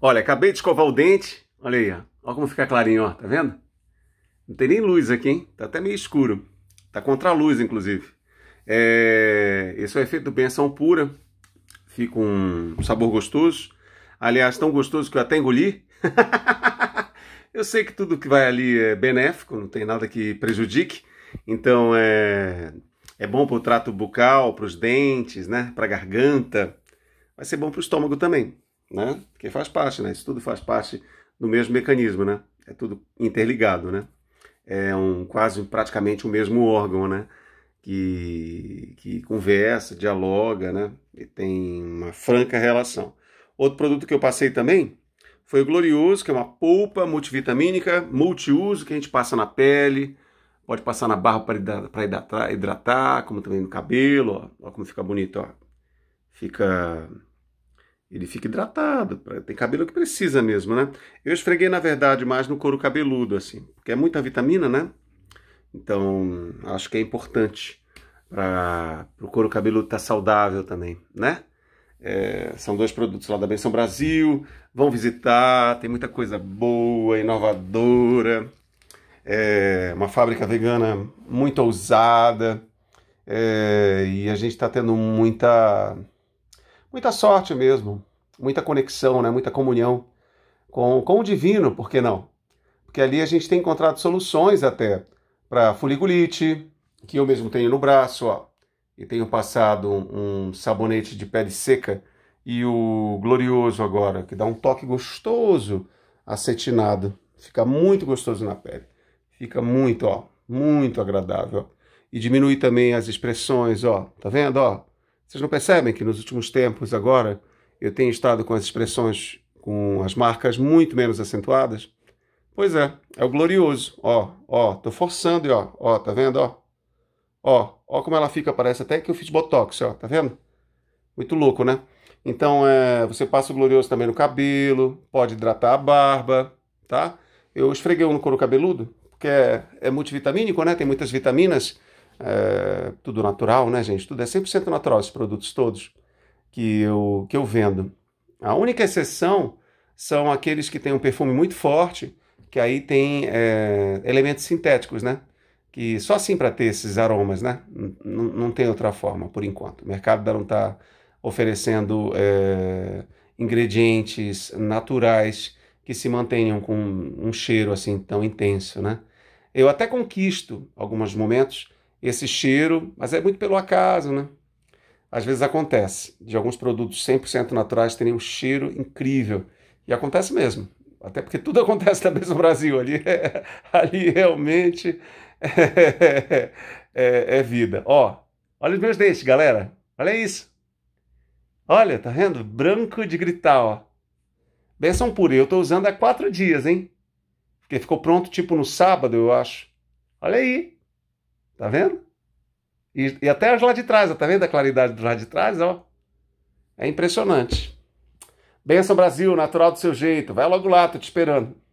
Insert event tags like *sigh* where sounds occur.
Olha, acabei de escovar o dente. Olha aí, ó. Olha como fica clarinho, ó. Tá vendo? Não tem nem luz aqui, hein? Tá até meio escuro. Tá contra a luz, inclusive. É... Esse é o efeito do benção pura. Fica um sabor gostoso. Aliás, tão gostoso que eu até engoli. *laughs* eu sei que tudo que vai ali é benéfico, não tem nada que prejudique. Então é, é bom para o trato bucal, para os dentes, né? para a garganta. Vai ser bom para o estômago também né? Que faz parte, né? Isso tudo faz parte do mesmo mecanismo, né? É tudo interligado, né? É um quase praticamente o mesmo órgão, né? Que, que conversa, dialoga, né? E tem uma franca relação. Outro produto que eu passei também foi o Glorioso, que é uma polpa multivitamínica, multiuso, que a gente passa na pele, pode passar na barba para hidratar, hidratar, como também no cabelo, ó, ó como fica bonito, ó. Fica ele fica hidratado, tem cabelo que precisa mesmo, né? Eu esfreguei, na verdade, mais no couro cabeludo, assim, porque é muita vitamina, né? Então, acho que é importante para o couro cabeludo estar tá saudável também, né? É, são dois produtos lá da Benção Brasil, vão visitar, tem muita coisa boa, inovadora, é uma fábrica vegana muito ousada, é, e a gente está tendo muita muita sorte mesmo, muita conexão, né? muita comunhão com, com o divino, por que não? Porque ali a gente tem encontrado soluções até para fuligulite, que eu mesmo tenho no braço, ó, e tenho passado um, um sabonete de pele seca e o glorioso agora, que dá um toque gostoso acetinado. Fica muito gostoso na pele. Fica muito, ó, muito agradável. E diminui também as expressões, ó. Tá vendo, ó? Vocês não percebem que nos últimos tempos, agora, eu tenho estado com as expressões, com as marcas muito menos acentuadas? Pois é, é o glorioso. Ó, ó, tô forçando, ó, ó, tá vendo, ó? Ó, ó como ela fica, parece até que eu fiz botox, ó, tá vendo? Muito louco, né? Então, é, você passa o glorioso também no cabelo, pode hidratar a barba, tá? Eu esfreguei um no couro cabeludo, porque é, é multivitamínico, né? Tem muitas vitaminas é, tudo natural, né, gente? Tudo é 100% natural, esses produtos todos que eu, que eu vendo. A única exceção são aqueles que têm um perfume muito forte, que aí tem é, elementos sintéticos, né? Que só assim para ter esses aromas, né? N não tem outra forma, por enquanto. O mercado não está oferecendo é, ingredientes naturais que se mantenham com um cheiro assim tão intenso, né? Eu até conquisto alguns momentos esse cheiro, mas é muito pelo acaso, né? Às vezes acontece de alguns produtos 100% naturais terem um cheiro incrível. E acontece mesmo. Até porque tudo *laughs* acontece também no Brasil. Ali, é, *laughs* ali realmente é, *laughs* é, é, vida. Ó, olha os meus dentes, galera. Olha isso. Olha, tá vendo? Branco de gritar, ó. Benção pura. Eu tô usando há quatro dias, hein? Porque ficou pronto tipo no sábado, eu acho. Olha aí. Tá vendo? E, e até as lá de trás, tá vendo a claridade dos lá de trás? Ó? É impressionante. Benção Brasil, natural do seu jeito. Vai logo lá, tô te esperando.